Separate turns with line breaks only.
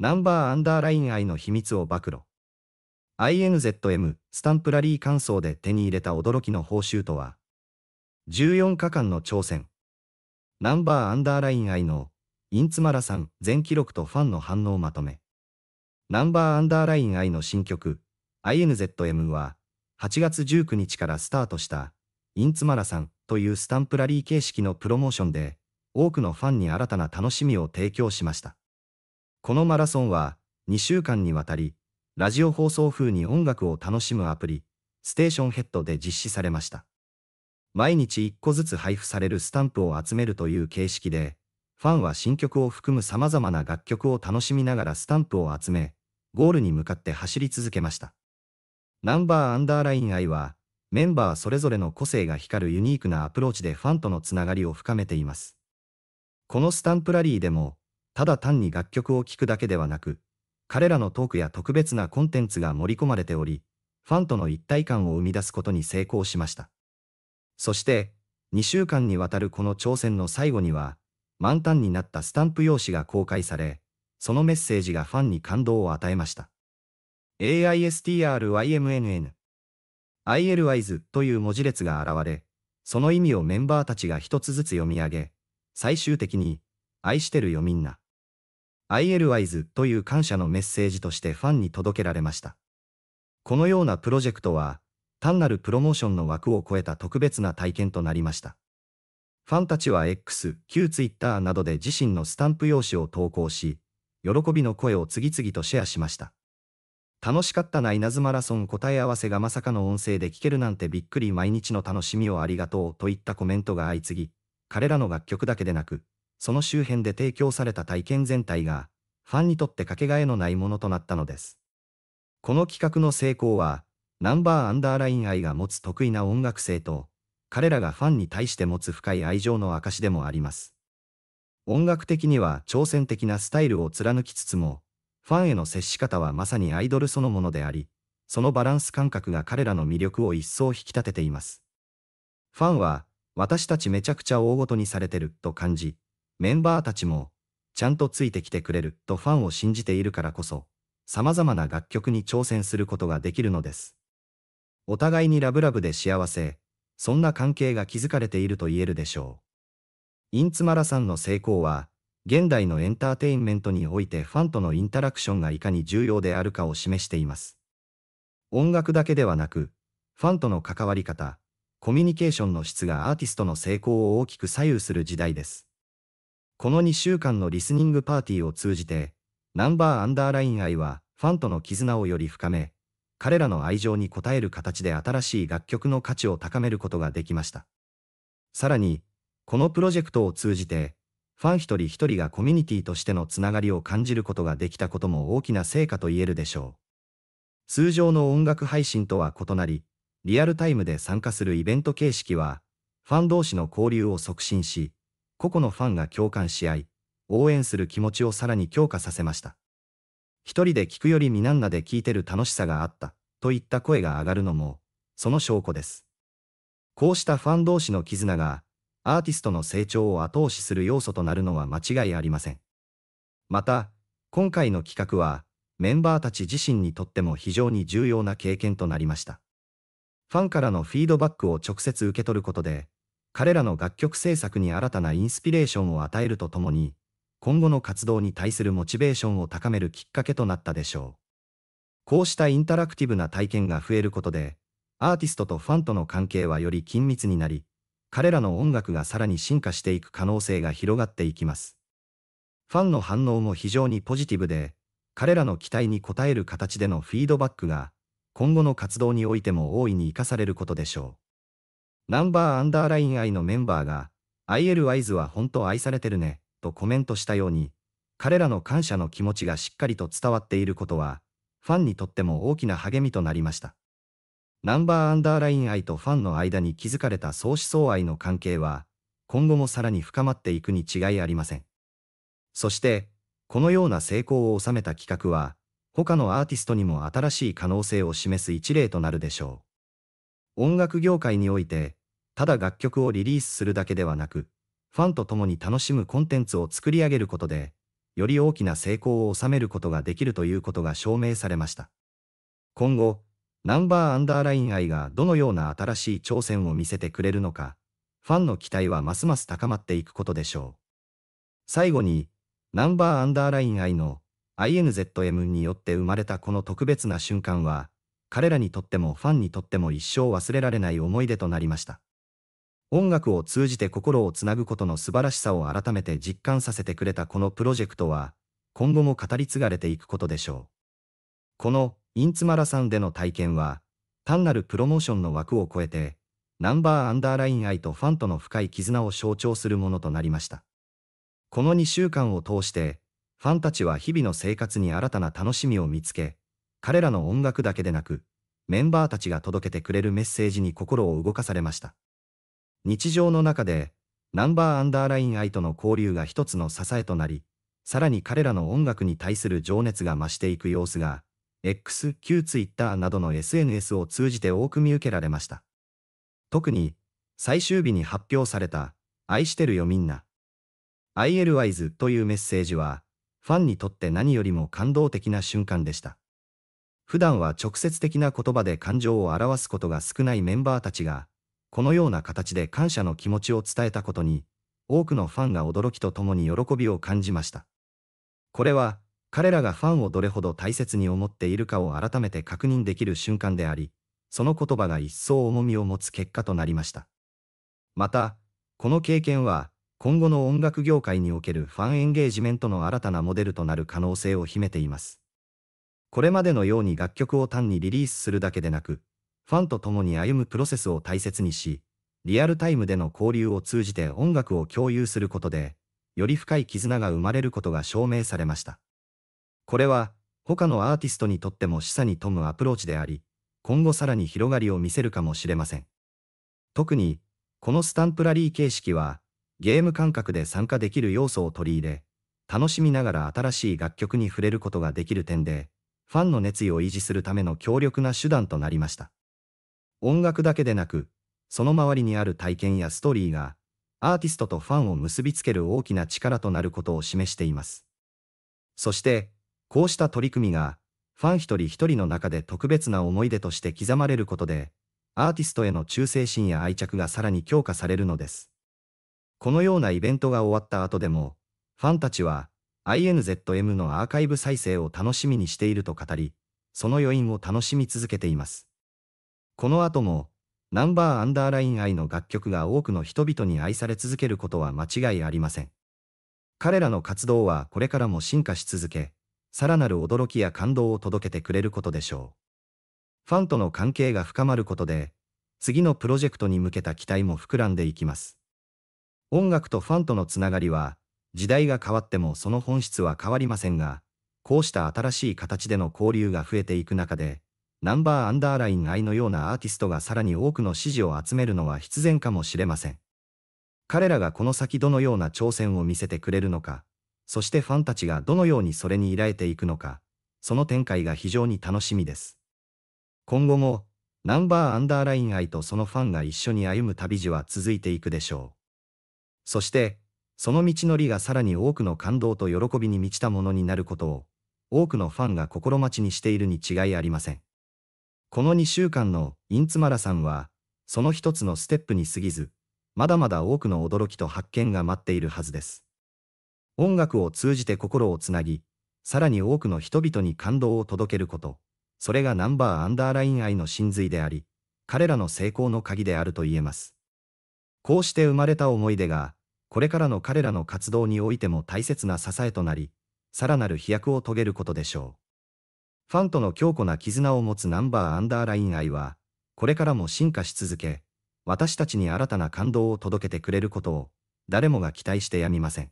ナンバーアンダーライン愛の秘密を暴露。INZM スタンプラリー感想で手に入れた驚きの報酬とは、14日間の挑戦。ナンバーアンダーライン愛のインツマラさん全記録とファンの反応まとめ。ナンバーアンダーライン愛の新曲 INZM は8月19日からスタートしたインツマラさんというスタンプラリー形式のプロモーションで多くのファンに新たな楽しみを提供しました。このマラソンは2週間にわたり、ラジオ放送風に音楽を楽しむアプリ、ステーションヘッドで実施されました。毎日1個ずつ配布されるスタンプを集めるという形式で、ファンは新曲を含む様々な楽曲を楽しみながらスタンプを集め、ゴールに向かって走り続けました。ナンバーアンダーライン I は、メンバーそれぞれの個性が光るユニークなアプローチでファンとのつながりを深めています。このスタンプラリーでも、ただ単に楽曲を聴くだけではなく、彼らのトークや特別なコンテンツが盛り込まれており、ファンとの一体感を生み出すことに成功しました。そして、2週間にわたるこの挑戦の最後には、満タンになったスタンプ用紙が公開され、そのメッセージがファンに感動を与えました。AISTRYMNN i l y s という文字列が現れ、その意味をメンバーたちが一つずつ読み上げ、最終的に、愛してるよみんな。ILWISE という感謝のメッセージとしてファンに届けられました。このようなプロジェクトは、単なるプロモーションの枠を超えた特別な体験となりました。ファンたちは X、旧 Twitter などで自身のスタンプ用紙を投稿し、喜びの声を次々とシェアしました。楽しかったな稲妻マラソン答え合わせがまさかの音声で聞けるなんてびっくり毎日の楽しみをありがとうといったコメントが相次ぎ、彼らの楽曲だけでなく、その周辺で提供された体験全体が、ファンにとってかけがえのないものとなったのです。この企画の成功は、ナンバーアンダーライン愛が持つ得意な音楽性と、彼らがファンに対して持つ深い愛情の証でもあります。音楽的には挑戦的なスタイルを貫きつつも、ファンへの接し方はまさにアイドルそのものであり、そのバランス感覚が彼らの魅力を一層引き立てています。ファンは、私たちめちゃくちゃ大ごとにされてると感じ、メンバーたちも、ちゃんとついてきてくれるとファンを信じているからこそ、様々な楽曲に挑戦することができるのです。お互いにラブラブで幸せ、そんな関係が築かれていると言えるでしょう。インツマラさんの成功は、現代のエンターテインメントにおいてファンとのインタラクションがいかに重要であるかを示しています。音楽だけではなく、ファンとの関わり方、コミュニケーションの質がアーティストの成功を大きく左右する時代です。この2週間のリスニングパーティーを通じて、ナンバーアンダーライン愛はファンとの絆をより深め、彼らの愛情に応える形で新しい楽曲の価値を高めることができました。さらに、このプロジェクトを通じて、ファン一人一人がコミュニティとしてのつながりを感じることができたことも大きな成果と言えるでしょう。通常の音楽配信とは異なり、リアルタイムで参加するイベント形式は、ファン同士の交流を促進し、個々のファンが共感し合い、応援する気持ちをさらに強化させました。一人で聞くよりなんなで聞いてる楽しさがあった、といった声が上がるのも、その証拠です。こうしたファン同士の絆が、アーティストの成長を後押しする要素となるのは間違いありません。また、今回の企画は、メンバーたち自身にとっても非常に重要な経験となりました。ファンからのフィードバックを直接受け取ることで、彼らの楽曲制作に新たなインスピレーションを与えるとともに、今後の活動に対するモチベーションを高めるきっかけとなったでしょう。こうしたインタラクティブな体験が増えることで、アーティストとファンとの関係はより緊密になり、彼らの音楽がさらに進化していく可能性が広がっていきます。ファンの反応も非常にポジティブで、彼らの期待に応える形でのフィードバックが、今後の活動においても大いに活かされることでしょう。ナンバーアンダーライン I のメンバーが、IL i s ズは本当愛されてるね、とコメントしたように、彼らの感謝の気持ちがしっかりと伝わっていることは、ファンにとっても大きな励みとなりました。ナンバーアンダーライン I とファンの間に築かれた相思相愛の関係は、今後もさらに深まっていくに違いありません。そして、このような成功を収めた企画は、他のアーティストにも新しい可能性を示す一例となるでしょう。音楽業界において、ただ楽曲をリリースするだけではなく、ファンと共に楽しむコンテンツを作り上げることで、より大きな成功を収めることができるということが証明されました。今後、ナンバーアンダーライン愛がどのような新しい挑戦を見せてくれるのか、ファンの期待はますます高まっていくことでしょう。最後に、ナンバーアンダーライン愛の INZM によって生まれたこの特別な瞬間は、彼らにとってもファンにとっても一生忘れられない思い出となりました。音楽を通じて心をつなぐことの素晴らしさを改めて実感させてくれたこのプロジェクトは、今後も語り継がれていくことでしょう。このインツマラさんでの体験は、単なるプロモーションの枠を超えて、ナンバーアンダーライン愛とファンとの深い絆を象徴するものとなりました。この2週間を通して、ファンたちは日々の生活に新たな楽しみを見つけ、彼らの音楽だけでなく、メンバーたちが届けてくれるメッセージに心を動かされました。日常の中で、ナンバーアンダーライン愛との交流が一つの支えとなり、さらに彼らの音楽に対する情熱が増していく様子が、X、Q、Twitter などの SNS を通じて多く見受けられました。特に、最終日に発表された、愛してるよみんな。ILWISE というメッセージは、ファンにとって何よりも感動的な瞬間でした。普段は直接的な言葉で感情を表すことが少ないメンバーたちが、このような形で感謝の気持ちを伝えたことに、多くのファンが驚きとともに喜びを感じました。これは、彼らがファンをどれほど大切に思っているかを改めて確認できる瞬間であり、その言葉が一層重みを持つ結果となりました。また、この経験は、今後の音楽業界におけるファンエンゲージメントの新たなモデルとなる可能性を秘めています。これまでのように楽曲を単にリリースするだけでなく、ファンと共に歩むプロセスを大切にし、リアルタイムでの交流を通じて音楽を共有することで、より深い絆が生まれることが証明されました。これは、他のアーティストにとっても示唆に富むアプローチであり、今後さらに広がりを見せるかもしれません。特に、このスタンプラリー形式は、ゲーム感覚で参加できる要素を取り入れ、楽しみながら新しい楽曲に触れることができる点で、ファンの熱意を維持するための強力な手段となりました。音楽だけでなく、その周りにある体験やストーリーが、アーティストとファンを結びつける大きな力となることを示しています。そして、こうした取り組みが、ファン一人一人の中で特別な思い出として刻まれることで、アーティストへの忠誠心や愛着がさらに強化されるのです。このようなイベントが終わった後でも、ファンたちは INZM のアーカイブ再生を楽しみにしていると語り、その余韻を楽しみ続けています。この後も、ナンバーアンダーライン愛の楽曲が多くの人々に愛され続けることは間違いありません。彼らの活動はこれからも進化し続け、さらなる驚きや感動を届けてくれることでしょう。ファンとの関係が深まることで、次のプロジェクトに向けた期待も膨らんでいきます。音楽とファンとのつながりは、時代が変わってもその本質は変わりませんが、こうした新しい形での交流が増えていく中で、ナンバーアンダーライン愛のようなアーティストがさらに多くの支持を集めるのは必然かもしれません。彼らがこの先どのような挑戦を見せてくれるのか、そしてファンたちがどのようにそれに依頼ていくのか、その展開が非常に楽しみです。今後も、ナンバーアンダーライン愛とそのファンが一緒に歩む旅路は続いていくでしょう。そして、その道のりがさらに多くの感動と喜びに満ちたものになることを、多くのファンが心待ちにしているに違いありません。この2週間のインツマラさんは、その一つのステップに過ぎず、まだまだ多くの驚きと発見が待っているはずです。音楽を通じて心をつなぎ、さらに多くの人々に感動を届けること、それがナンバーアンダーライン愛の真髄であり、彼らの成功の鍵であると言えます。こうして生まれた思い出が、これからの彼らの活動においても大切な支えとなり、さらなる飛躍を遂げることでしょう。ファンとの強固な絆を持つナンバーアンダーライン愛は、これからも進化し続け、私たちに新たな感動を届けてくれることを、誰もが期待してやみません。